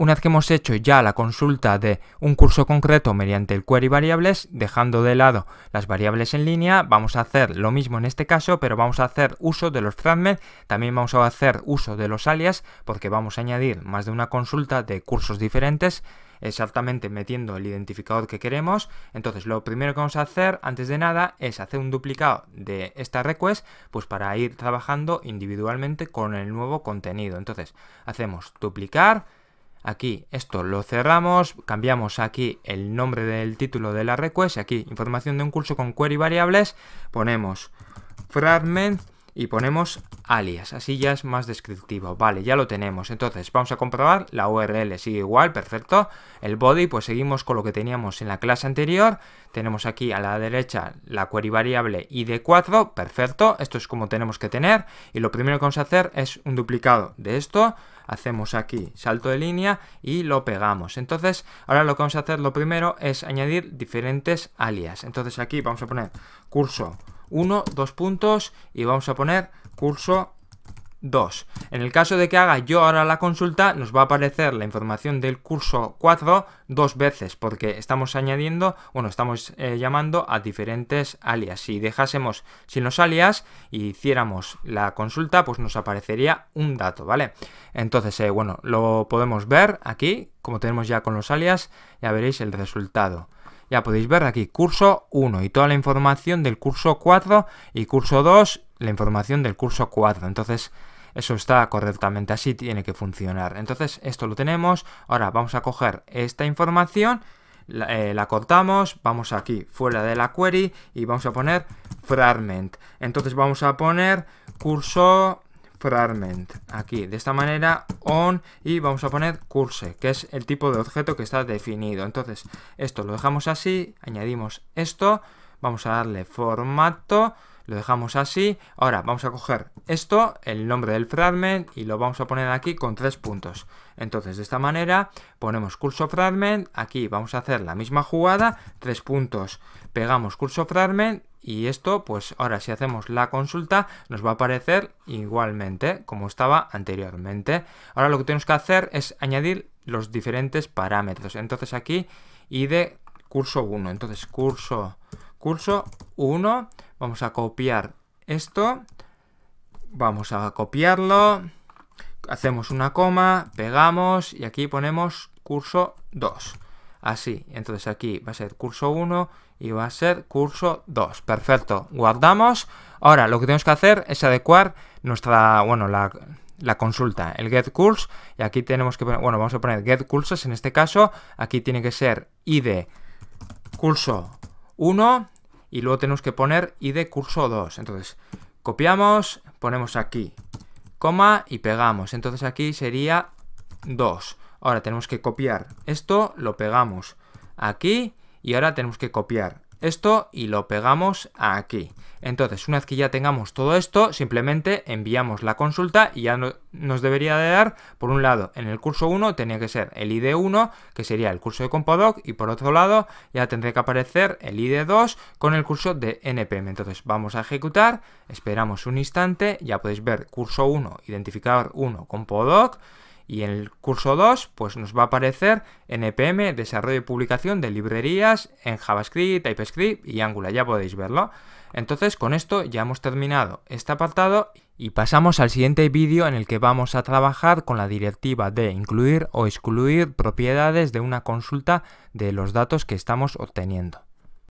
Una vez que hemos hecho ya la consulta de un curso concreto mediante el query variables, dejando de lado las variables en línea, vamos a hacer lo mismo en este caso, pero vamos a hacer uso de los fragments, también vamos a hacer uso de los alias, porque vamos a añadir más de una consulta de cursos diferentes, exactamente metiendo el identificador que queremos. Entonces lo primero que vamos a hacer, antes de nada, es hacer un duplicado de esta request, pues para ir trabajando individualmente con el nuevo contenido. Entonces hacemos duplicar, Aquí esto lo cerramos, cambiamos aquí el nombre del título de la request, aquí información de un curso con query variables, ponemos fragment y ponemos alias, así ya es más descriptivo. Vale, ya lo tenemos. Entonces, vamos a comprobar, la URL sigue igual, perfecto. El body, pues seguimos con lo que teníamos en la clase anterior. Tenemos aquí a la derecha la query variable id4, perfecto. Esto es como tenemos que tener. Y lo primero que vamos a hacer es un duplicado de esto. Hacemos aquí salto de línea y lo pegamos. Entonces, ahora lo que vamos a hacer lo primero es añadir diferentes alias. Entonces aquí vamos a poner curso 1, dos puntos y vamos a poner curso 2. En el caso de que haga yo ahora la consulta, nos va a aparecer la información del curso 4 dos veces, porque estamos añadiendo, bueno, estamos eh, llamando a diferentes alias. Si dejásemos sin los alias y hiciéramos la consulta, pues nos aparecería un dato, ¿vale? Entonces, eh, bueno, lo podemos ver aquí, como tenemos ya con los alias, ya veréis el resultado ya podéis ver aquí curso 1 y toda la información del curso 4 y curso 2, la información del curso 4. Entonces, eso está correctamente, así tiene que funcionar. Entonces, esto lo tenemos. Ahora vamos a coger esta información, la, eh, cortamos, vamos aquí fuera de la query y vamos a poner fragment. Entonces vamos a poner curso fragment aquí de esta manera on y vamos a poner curse que es el tipo de objeto que está definido entonces esto lo dejamos así añadimos esto vamos a darle formato lo dejamos así ahora vamos a coger esto el nombre del fragment y lo vamos a poner aquí con tres puntos entonces de esta manera ponemos curso fragment aquí vamos a hacer la misma jugada tres puntos pegamos curso fragment y esto, pues ahora si hacemos la consulta, nos va a aparecer igualmente como estaba anteriormente. Ahora lo que tenemos que hacer es añadir los diferentes parámetros. Entonces aquí id curso 1. Entonces curso, curso 1, vamos a copiar esto, vamos a copiarlo, hacemos una coma, pegamos y aquí ponemos curso 2 así. Entonces aquí va a ser curso 1 y va a ser curso 2. Perfecto, guardamos. Ahora lo que tenemos que hacer es adecuar nuestra, bueno, la, consulta, el get Y aquí tenemos que poner, bueno, vamos a poner get cursos en este caso. Aquí tiene que ser id curso 1 y luego tenemos que poner id curso 2. Entonces copiamos, ponemos aquí, coma y pegamos. Entonces aquí sería 2. Ahora tenemos que copiar esto, lo pegamos aquí y ahora tenemos que copiar esto y lo pegamos aquí. Entonces, una vez que ya tengamos todo esto, simplemente enviamos la consulta y ya nos debería de dar, por un lado, en el curso 1 tenía que ser el ID1, que sería el curso de Compodoc, y por otro lado ya tendría que aparecer el ID2 con el curso de NPM. Entonces, vamos a ejecutar, esperamos un instante, ya podéis ver curso 1, identificador 1, Compodoc, y en el curso 2, pues nos va a aparecer NPM, desarrollo y publicación de librerías en JavaScript, TypeScript y Angular, ya podéis verlo. Entonces con esto ya hemos terminado este apartado y pasamos al siguiente vídeo en el que vamos a trabajar con la directiva de incluir o excluir propiedades de una consulta de los datos que estamos obteniendo.